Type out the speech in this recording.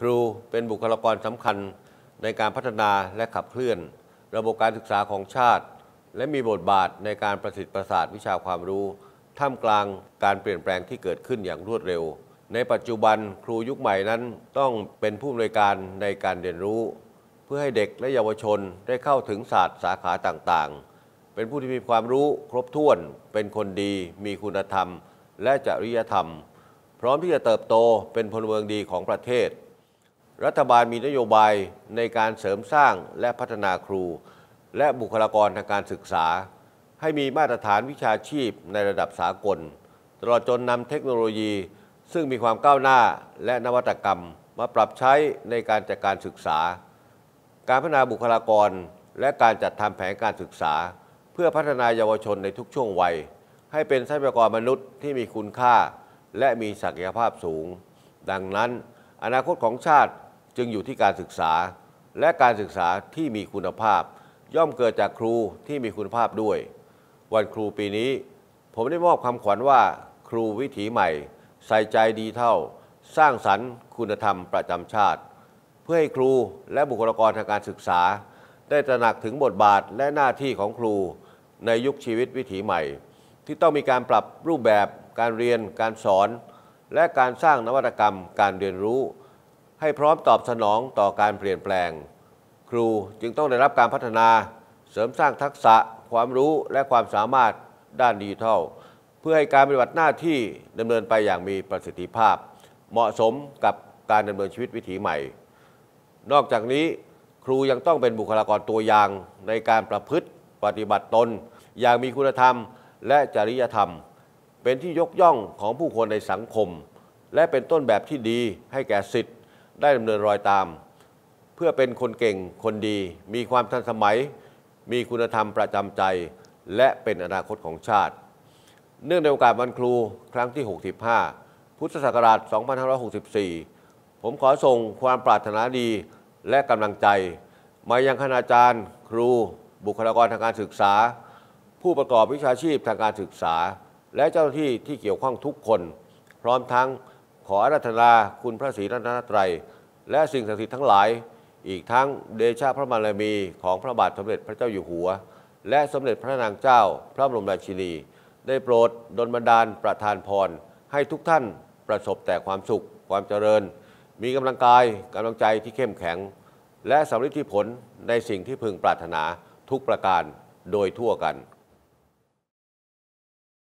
ครูเป็นบุคลากรสำคัญในการพัฒนาและขับเคลื่อน ระบบการศึกษาของชาติ และมีบทบาทในการประสิทธิ์ประสาทวิชาความรู้ ท่ามกลางการเปลี่ยนแปลงที่เกิดขึ้นอย่างรวดเร็ว ในปัจจุบันครูยุคใหม่นั้นต้องเป็นผู้อำนวยการในการเรียนรู้ เพื่อให้เด็กและเยาวชนได้เข้าถึงศาสตร์สาขาต่างๆ เป็นผู้ที่มีความรู้ครบถ้วน เป็นคนดี มีคุณธรรม และจริยธรรม พร้อมที่จะเติบโตเป็นพลเมืองดีของประเทศรัฐบาลมีนโยบายในการเสริมสร้างและพัฒนาครู และบุคลากรทางการศึกษา ให้มีมาตรฐานวิชาชีพในระดับสากล ตลอดจนนำเทคโนโลยี ซึ่งมีความก้าวหน้าและนวัตกรรมมาปรับใช้ในการจัดการศึกษา การพัฒนาบุคลากร และการจัดทำแผนการศึกษา เพื่อพัฒนาเยาวชนในทุกช่วงวัยให้เป็นทรัพยากรมนุษย์ที่มีคุณค่า และมีศักยภาพสูง ดังนั้น อนาคตของชาติจึงอยู่ที่การศึกษาและการศึกษาที่มีคุณภาพ ย่อมเกิดจากครูที่มีคุณภาพด้วย วันครูปีนี้ ผมได้มอบคำขวัญว่าครูวิถีใหม่ ใส่ใจดีเท่า สร้างสรรค์ คุณธรรมประจำชาติ เพื่อให้ครูและบุคลากรทางการศึกษา ได้ตระหนักถึงบทบาทและหน้าที่ของครูในยุคชีวิตวิถีใหม่ ที่ต้องมีการปรับรูปแบบ การเรียน การสอน และการสร้างนวัตกรรมการเรียนรู้ให้พร้อมตอบสนองต่อการเปลี่ยนแปลง ครูจึงต้องได้รับการพัฒนาเสริมสร้างทักษะ ความรู้และความสามารถด้านดิจิทัลเพื่อให้การปฏิบัติหน้าที่ดำเนินไปอย่างมีประสิทธิภาพ เหมาะสมกับการดำเนินชีวิตวิถีใหม่ นอกจากนี้ ครูยังต้องเป็นบุคลากรตัวอย่าง ในการประพฤติปฏิบัติตนอย่างมีคุณธรรมและจริยธรรม เป็นที่ยกย่องของผู้คนในสังคม และเป็นต้นแบบที่ดีให้แก่สิทธิได้ดำเนินรอยตาม เพื่อเป็นคนเก่งคนดี มีความทันสมัย มีคุณธรรมประจำใจ และเป็นอนาคตของชาติ เนื่องในโอกาสวันครู ครั้งที่ 65 พุทธศักราช 2564 ผมขอส่งความปรารถนาดีและกำลังใจ มายังคณาจารย์ ครู บุคลากรทางการศึกษา ผู้ประกอบวิชาชีพทางการศึกษา และเจ้าหน้าที่ที่เกี่ยวข้องทุกคน พร้อมทั้งขออาราธนาคุณพระศรีรัตนตรัย และสิ่งศักดิ์สิทธิ์ทั้งหลาย อีกทั้งเดชะพระมารมีของพระบาทสมเด็จพระเจ้าอยู่หัว และสมเด็จพระนางเจ้าพระบรมราชินีได้โปรดดลบันดาลประทานพรให้ทุกท่านประสบแต่ความสุขความเจริญ มีกำลังกายกำลังใจที่เข้มแข็ง และสำเร็จที่ผลในสิ่งที่พึงปรารถนาทุกประการโดยทั่วกัน